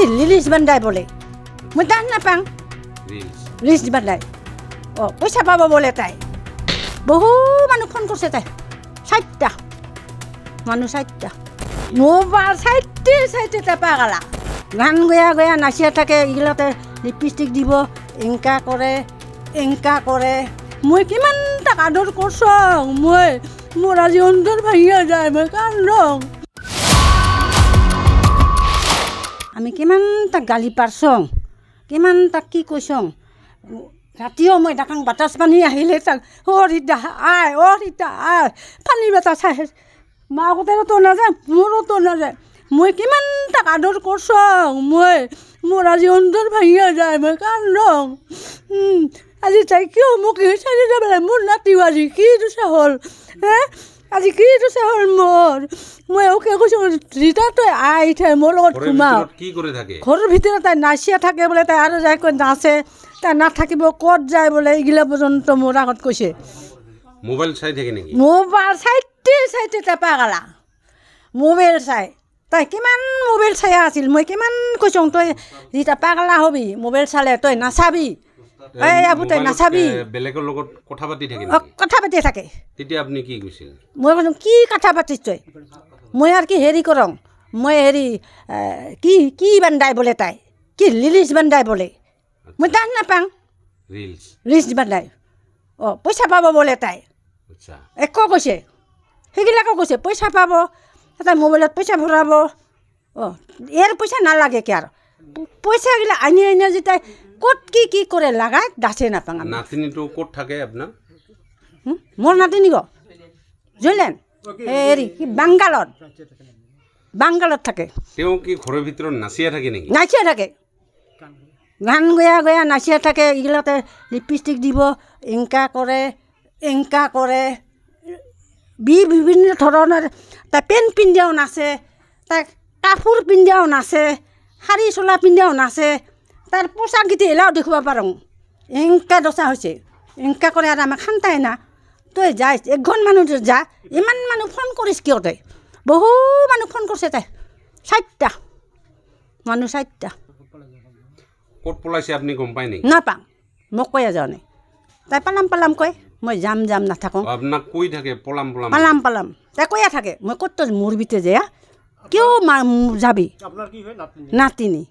কি ৰিলিজ বান্ধাই বোলে মই তাহ নাপাওঁ ৰিলিজ দিবা অ অঁ পইচা পাব বোলে তাই বহু মানুহ ফোন কৰিছে তাই চাৰিটা মানুহ চাৰিটা মোৰ চাৰিটে চাৰিটে তাপা কালা গান গয়া গয়া নাচিয়া থাকে এইগিলাতে লিপষ্টিক দিব এংকা কৰে এংকা কৰে মই কিমান টাকা দৰ কৰছ মই মোৰ আজি অন্তৰ ভাঙিয়ে যায় মই কাণ কিমান তাক গালি পাৰচং কিমান তাক কি কৈছং ৰাতিও মই দেখাং বাতাচ পানী আহিলে তাক অ ৰীতা আই অ ৰীতা আই পানী বাতাচ আহে মাকোতেতো নাযায় মোৰোতো নাযায় মই কিমান তাক আদৰ কৰচং মই মোৰ আজি অন্তৰ ভাঙি যায় মই কান্দং আজি তাই কিয় মোক হিচাপে যাব লাগে মোৰ নাতিও আজি কি দোষা হ'ল হে আজি কি তুছে হল মোৰ মই এওকে কৈছোঁ ৰীতা তই আই থাকে মোৰ লগত সোমাওঁ ঘৰৰ ভিতৰত তাই নাচিয়া থাকে বোলে তাই আৰু যাই কৈ নাচে তাই নাথাকিব ক'ত যায় বোলে এইগিলা পৰ্যন্ত মোৰ আগত কৈছে মোবাইল চাই থাকে নেকি মোবাইল চাইতে চাইতে তাই পাগলা মোবাইল চাই তাই কিমান মোবাইল চাই আছিল মই কিমান কৈছোঁ তই ৰীতা পাগলা হবি মোবাইল চালে তই নাচাবি মই কৈছো কি কথা পাতিছ তই মই আৰু কি হেৰি কৰোঁ মই হেৰি কি কি বান্ধাই বোলে তাই কি ৰিলিছ বান্ধাই বোলে মই তাক নাপাং ৰিলছ বান্ধাই অঁ পইচা পাব বোলে তাই এক কৈছে সেইবিলাকো কৈছে পইচা পাব এটা মোবাইলত পইচা ভৰাব অঁ ইয়াৰ পইচা নালাগে কি আৰু পইচাগিলা আনি আনি যেতিয়া ক'ত কি কি কৰে লাগাই দাছেই নাপাং আমি নাতিনীটো ক'ত থাকে আপোনাৰ মোৰ নাতিনী গ' জানেন হেৰি কি বাংগালত বাংগালত থাকে তেওঁ কি ঘৰৰ ভিতৰত নাচিয়া থাকে নেকি নাচিয়া থাকে গান গয়া গয়া নাচিয়া থাকে এইগিলাতে লিপষ্টিক দিব এংকা কৰে এংকা কৰে বি বিভিন্ন ধৰণৰ তাই পেণ্ট পিন্ধাও নাচে তাই কাপোৰ পিন্ধাও নাচে শাৰী চোলা পিন্ধাও নাচে তাৰ পোচাকগিটি এলাও দেখুৱ পাৰোঁ এনেকা দচা হৈছে এনেকা কৰে আৰু আমাৰ শান্তাই না তই যাই একঘন মানুহ যা ইমান মানুহ ফোন কৰিছ কিয় তই বহু মানুহ ফোন কৰিছে তাই চাৰিটা মানুহ চাৰিটা ক'ত পলাইছে আপুনি গম পাই নেকি নাপাওঁ মই কৈ যোৱা নাই তাই পালাম পালাম কয় মই যাম যাম নাথাকোঁ আপোনাক কৈ থাকে পলাম পলাম পালাম পালাম তাই কৈয়ে থাকে মই ক'ত মোৰ বিতে যে কিয় যাবি নাতিনী